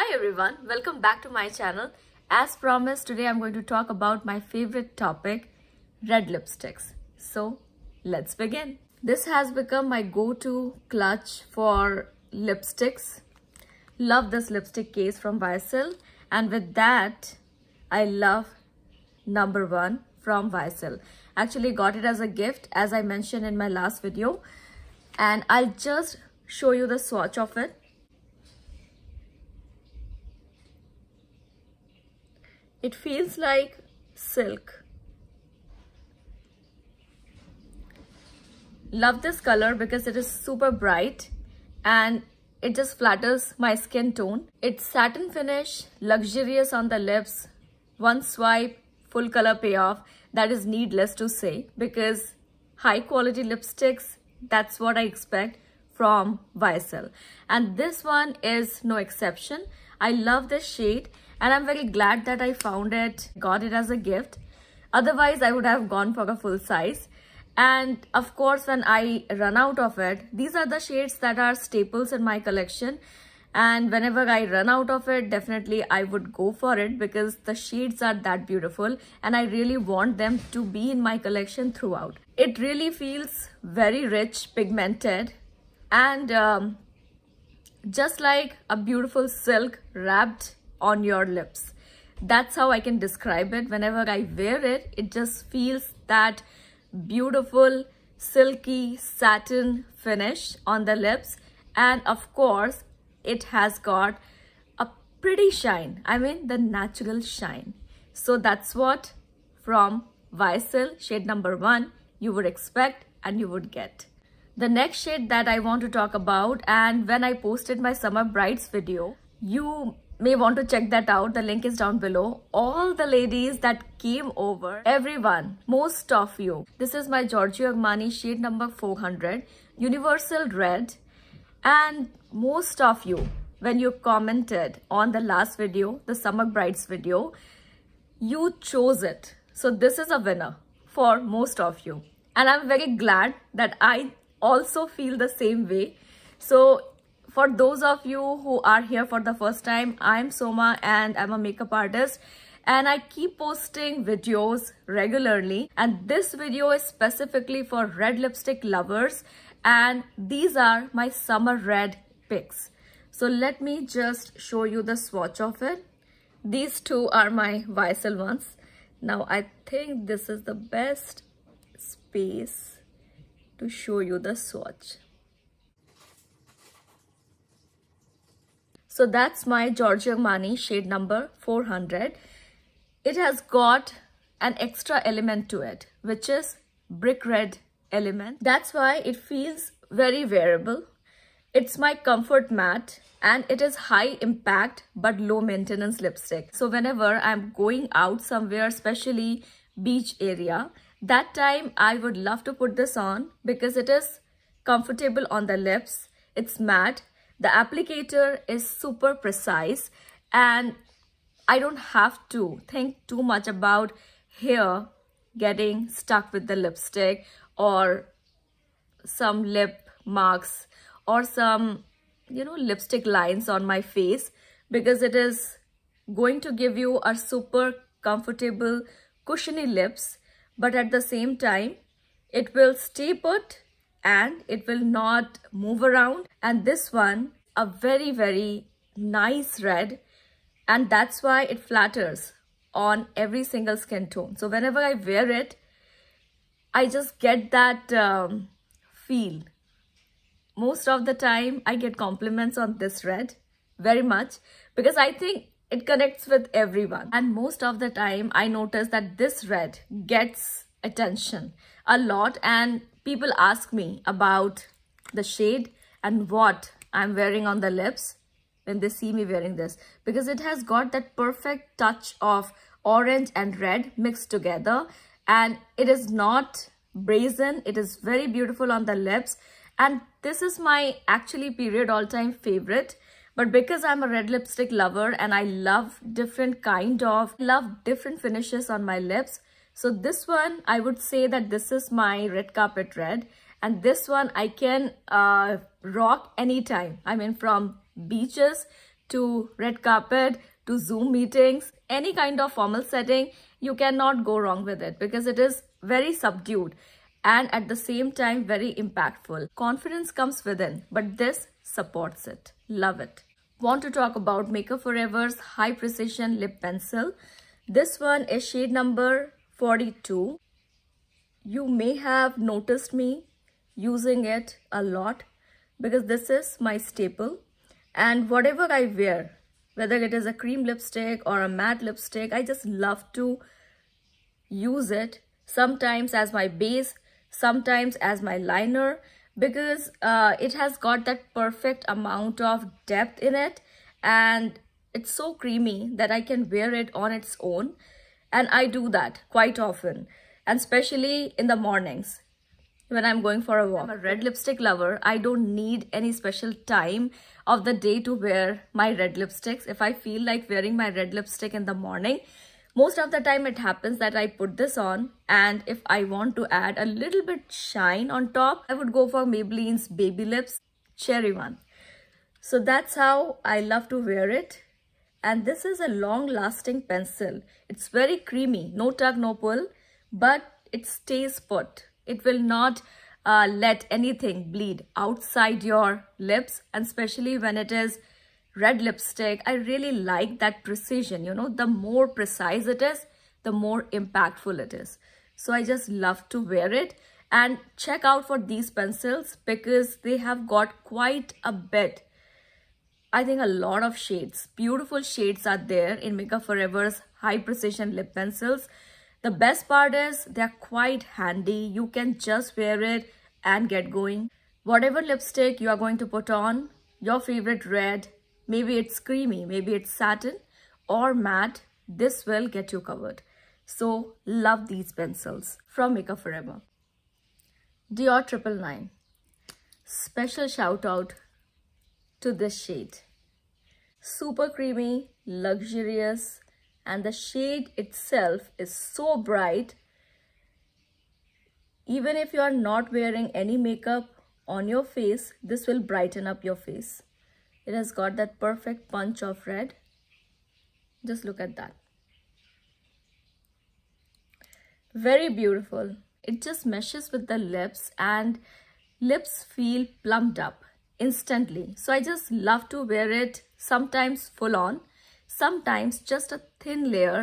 Hi everyone, welcome back to my channel. As promised, today I'm going to talk about my favorite topic, red lipsticks. So let's begin. This has become my go-to clutch for lipsticks. Love this lipstick case from Vysil, And with that, I love number one from Vysil. Actually got it as a gift as I mentioned in my last video. And I'll just show you the swatch of it It feels like silk. Love this color because it is super bright and it just flatters my skin tone. It's satin finish, luxurious on the lips, one swipe, full color payoff. That is needless to say because high quality lipsticks, that's what I expect from YSL. And this one is no exception. I love this shade and I'm very glad that I found it, got it as a gift. Otherwise, I would have gone for a full size. And of course, when I run out of it, these are the shades that are staples in my collection. And whenever I run out of it, definitely I would go for it because the shades are that beautiful and I really want them to be in my collection throughout. It really feels very rich, pigmented and um, just like a beautiful silk wrapped on your lips. That's how I can describe it. Whenever I wear it, it just feels that beautiful silky satin finish on the lips. And of course, it has got a pretty shine. I mean, the natural shine. So that's what from YSL shade number one you would expect and you would get. The next shade that I want to talk about and when I posted my Summer brides video, you may want to check that out. The link is down below. All the ladies that came over, everyone, most of you. This is my Giorgio Armani shade number 400, Universal Red. And most of you, when you commented on the last video, the Summer Brides video, you chose it. So this is a winner for most of you. And I'm very glad that I also feel the same way. So for those of you who are here for the first time, I'm Soma and I'm a makeup artist and I keep posting videos regularly and this video is specifically for red lipstick lovers and these are my summer red picks. So let me just show you the swatch of it. These two are my YSL ones. Now I think this is the best space to show you the swatch. So that's my Giorgio Armani shade number 400. It has got an extra element to it, which is brick red element. That's why it feels very wearable. It's my comfort matte and it is high impact but low maintenance lipstick. So whenever I'm going out somewhere, especially beach area, that time I would love to put this on because it is comfortable on the lips. It's matte. The applicator is super precise and I don't have to think too much about hair getting stuck with the lipstick or some lip marks or some you know lipstick lines on my face because it is going to give you a super comfortable cushiony lips but at the same time it will stay put and it will not move around and this one a very very nice red and that's why it flatters on every single skin tone so whenever I wear it I just get that um, feel most of the time I get compliments on this red very much because I think it connects with everyone. And most of the time, I notice that this red gets attention a lot and people ask me about the shade and what I'm wearing on the lips when they see me wearing this because it has got that perfect touch of orange and red mixed together and it is not brazen it is very beautiful on the lips and this is my actually period all time favorite but because I'm a red lipstick lover and I love different kind of, love different finishes on my lips. So this one, I would say that this is my red carpet red. And this one I can uh, rock anytime. I mean, from beaches to red carpet to Zoom meetings, any kind of formal setting, you cannot go wrong with it because it is very subdued and at the same time very impactful. Confidence comes within, but this supports it. Love it want to talk about Makeup Forever's High Precision Lip Pencil. This one is shade number 42. You may have noticed me using it a lot because this is my staple. And whatever I wear, whether it is a cream lipstick or a matte lipstick, I just love to use it sometimes as my base, sometimes as my liner, because uh, it has got that perfect amount of depth in it and it's so creamy that I can wear it on its own and I do that quite often and especially in the mornings when I'm going for a walk. I'm a red lipstick lover. I don't need any special time of the day to wear my red lipsticks. If I feel like wearing my red lipstick in the morning, most of the time it happens that I put this on and if I want to add a little bit shine on top, I would go for Maybelline's Baby Lips Cherry one. So that's how I love to wear it. And this is a long lasting pencil. It's very creamy, no tug, no pull, but it stays put. It will not uh, let anything bleed outside your lips and especially when it is red lipstick. I really like that precision. You know, the more precise it is, the more impactful it is. So I just love to wear it. And check out for these pencils because they have got quite a bit. I think a lot of shades. Beautiful shades are there in Makeup Forever's high precision lip pencils. The best part is they're quite handy. You can just wear it and get going. Whatever lipstick you are going to put on, your favorite red, Maybe it's creamy, maybe it's satin or matte. This will get you covered. So love these pencils from Mika Forever. Dior 999. Special shout out to this shade. Super creamy, luxurious and the shade itself is so bright. Even if you are not wearing any makeup on your face, this will brighten up your face it has got that perfect punch of red just look at that very beautiful it just meshes with the lips and lips feel plumped up instantly so i just love to wear it sometimes full on sometimes just a thin layer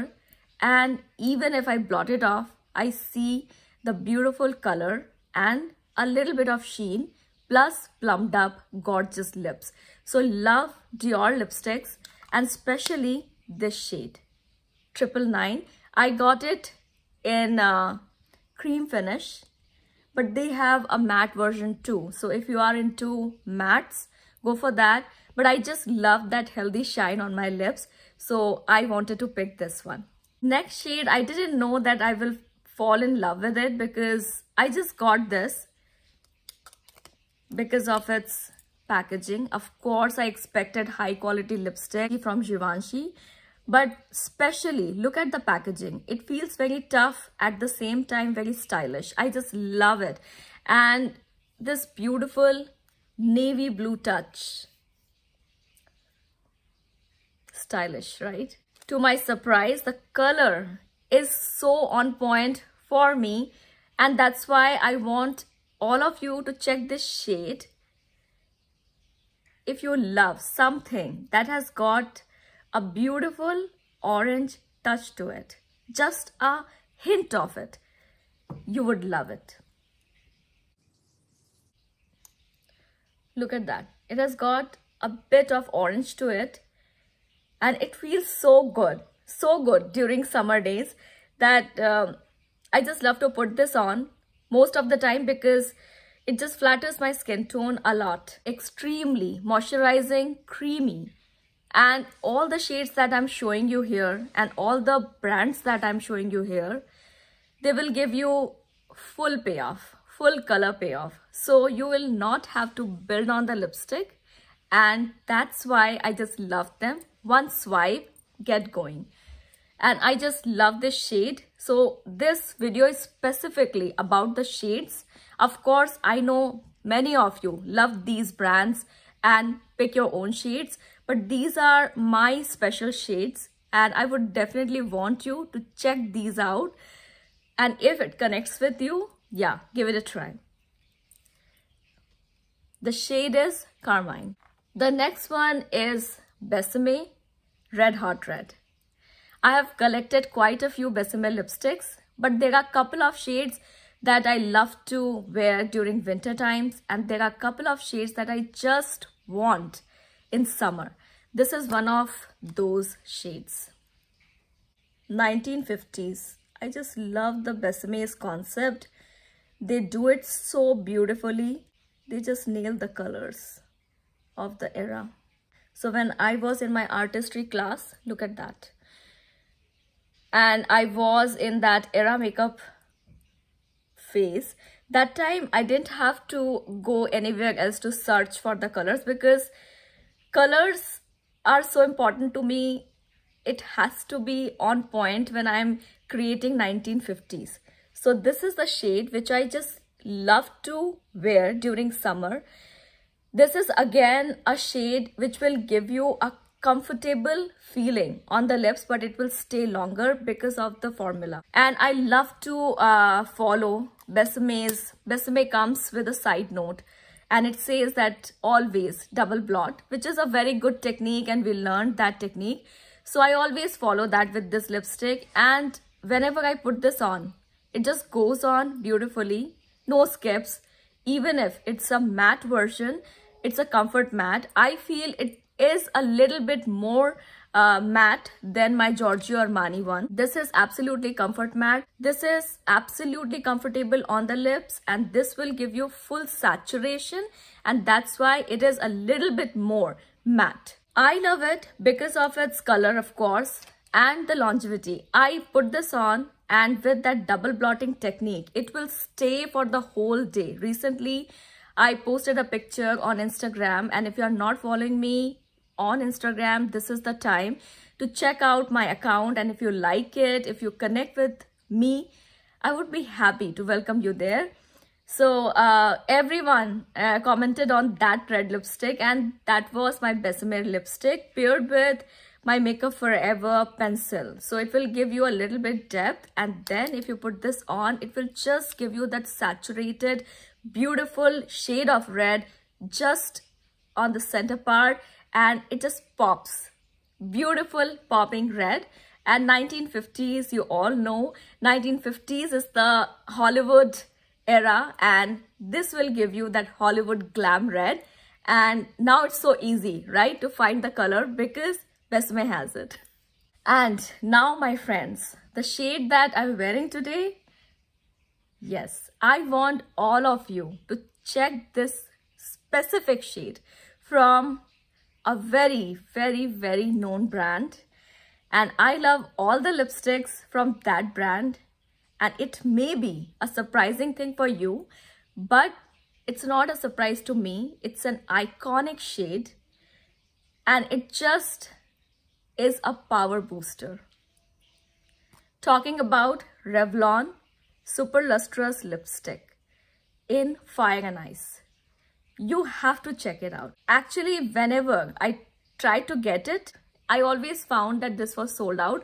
and even if i blot it off i see the beautiful color and a little bit of sheen plus plumped up gorgeous lips. So love Dior lipsticks and especially this shade, 999. I got it in uh, cream finish, but they have a matte version too. So if you are into mattes, go for that. But I just love that healthy shine on my lips. So I wanted to pick this one. Next shade, I didn't know that I will fall in love with it because I just got this because of its packaging. Of course, I expected high quality lipstick from Givenchy. But especially, look at the packaging. It feels very tough, at the same time very stylish. I just love it. And this beautiful navy blue touch. Stylish, right? To my surprise, the color is so on point for me. And that's why I want all of you to check this shade. If you love something that has got a beautiful orange touch to it, just a hint of it, you would love it. Look at that. It has got a bit of orange to it and it feels so good, so good during summer days that um, I just love to put this on most of the time because it just flatters my skin tone a lot. Extremely moisturizing, creamy. And all the shades that I'm showing you here and all the brands that I'm showing you here, they will give you full payoff, full color payoff. So you will not have to build on the lipstick. And that's why I just love them. One swipe, get going. And I just love this shade so this video is specifically about the shades. Of course, I know many of you love these brands and pick your own shades, but these are my special shades and I would definitely want you to check these out. And if it connects with you, yeah, give it a try. The shade is Carmine. The next one is Besame Red Hot Red. I have collected quite a few Bessemer lipsticks, but there are a couple of shades that I love to wear during winter times and there are a couple of shades that I just want in summer. This is one of those shades. 1950s. I just love the Bessemer's concept. They do it so beautifully. They just nail the colors of the era. So when I was in my artistry class, look at that and I was in that era makeup phase. That time I didn't have to go anywhere else to search for the colors because colors are so important to me. It has to be on point when I'm creating 1950s. So this is the shade which I just love to wear during summer. This is again a shade which will give you a comfortable feeling on the lips but it will stay longer because of the formula and I love to uh, follow besame's Besame comes with a side note and it says that always double blot which is a very good technique and we learned that technique so I always follow that with this lipstick and whenever I put this on it just goes on beautifully no skips even if it's a matte version it's a comfort matte i feel it is a little bit more uh, matte than my Giorgio Armani one. This is absolutely comfort matte. This is absolutely comfortable on the lips and this will give you full saturation and that's why it is a little bit more matte. I love it because of its color of course and the longevity. I put this on and with that double blotting technique, it will stay for the whole day. Recently, I posted a picture on Instagram and if you are not following me, on Instagram, this is the time to check out my account. And if you like it, if you connect with me, I would be happy to welcome you there. So uh, everyone uh, commented on that red lipstick and that was my Bessemer lipstick paired with my Makeup Forever pencil. So it will give you a little bit depth and then if you put this on, it will just give you that saturated, beautiful shade of red just on the center part and it just pops. Beautiful popping red. And 1950s, you all know, 1950s is the Hollywood era and this will give you that Hollywood glam red. And now it's so easy, right, to find the color because Besme has it. And now, my friends, the shade that I'm wearing today, yes, I want all of you to check this specific shade from a very, very, very known brand. And I love all the lipsticks from that brand. And it may be a surprising thing for you, but it's not a surprise to me. It's an iconic shade and it just is a power booster. Talking about Revlon Super Lustrous Lipstick in Fire and Ice you have to check it out. Actually, whenever I tried to get it, I always found that this was sold out.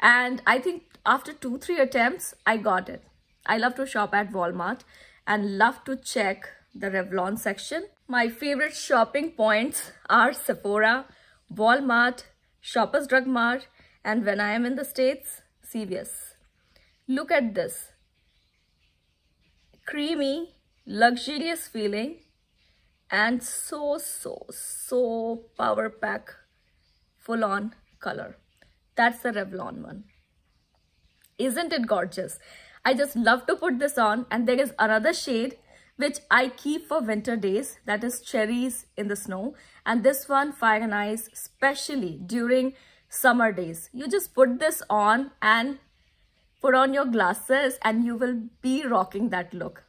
And I think after two, three attempts, I got it. I love to shop at Walmart and love to check the Revlon section. My favorite shopping points are Sephora, Walmart, Shoppers Drug Mart, and when I am in the States, CVS. Look at this. Creamy, luxurious feeling and so so so power pack full on color that's the revlon one isn't it gorgeous i just love to put this on and there is another shade which i keep for winter days that is cherries in the snow and this one fire and ice especially during summer days you just put this on and put on your glasses and you will be rocking that look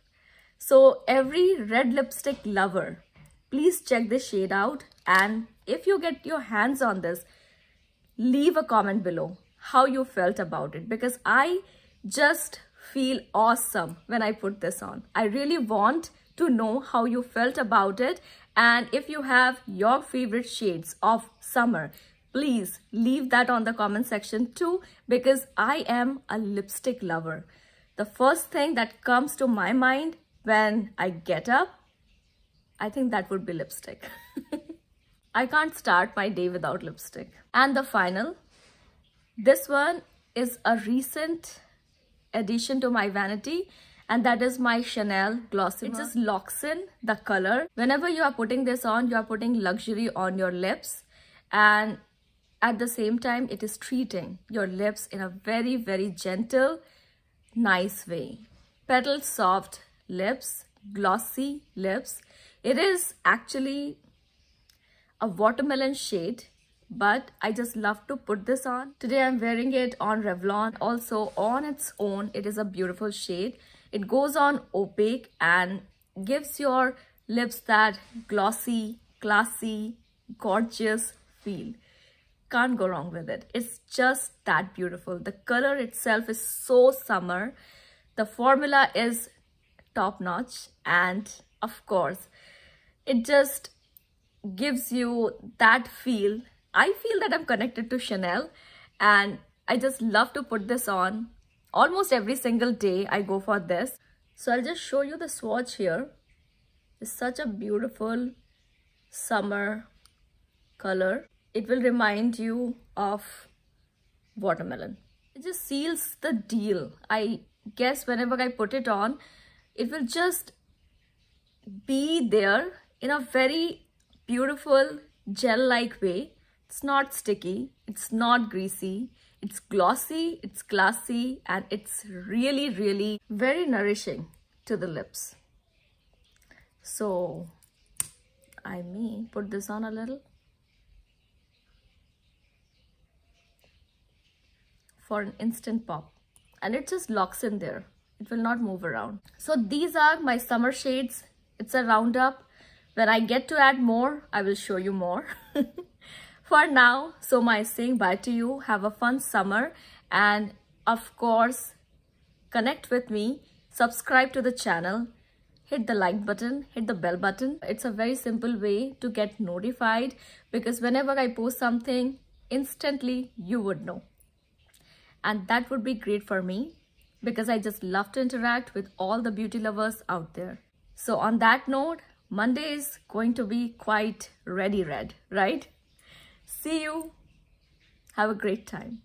so every red lipstick lover Please check this shade out and if you get your hands on this, leave a comment below how you felt about it because I just feel awesome when I put this on. I really want to know how you felt about it and if you have your favorite shades of summer please leave that on the comment section too because I am a lipstick lover. The first thing that comes to my mind when I get up I think that would be lipstick. I can't start my day without lipstick. And the final, this one is a recent addition to my vanity and that is my Chanel just It is in the color. Whenever you are putting this on, you are putting luxury on your lips and at the same time, it is treating your lips in a very, very gentle, nice way. Petal soft lips, glossy lips it is actually a watermelon shade but I just love to put this on. Today I'm wearing it on Revlon. Also on its own, it is a beautiful shade. It goes on opaque and gives your lips that glossy, classy, gorgeous feel. Can't go wrong with it. It's just that beautiful. The color itself is so summer. The formula is top notch and of course it just gives you that feel. I feel that I'm connected to Chanel and I just love to put this on. Almost every single day I go for this. So I'll just show you the swatch here. It's such a beautiful summer color. It will remind you of watermelon. It just seals the deal. I guess whenever I put it on, it will just be there in a very beautiful gel-like way. It's not sticky, it's not greasy, it's glossy, it's classy, and it's really, really very nourishing to the lips. So, I may put this on a little. For an instant pop. And it just locks in there. It will not move around. So these are my summer shades. It's a roundup. When I get to add more, I will show you more. For now, Soma is saying bye to you. Have a fun summer and of course, connect with me, subscribe to the channel, hit the like button, hit the bell button. It's a very simple way to get notified because whenever I post something, instantly you would know. And that would be great for me because I just love to interact with all the beauty lovers out there. So on that note, Monday is going to be quite ready red, right? See you. Have a great time.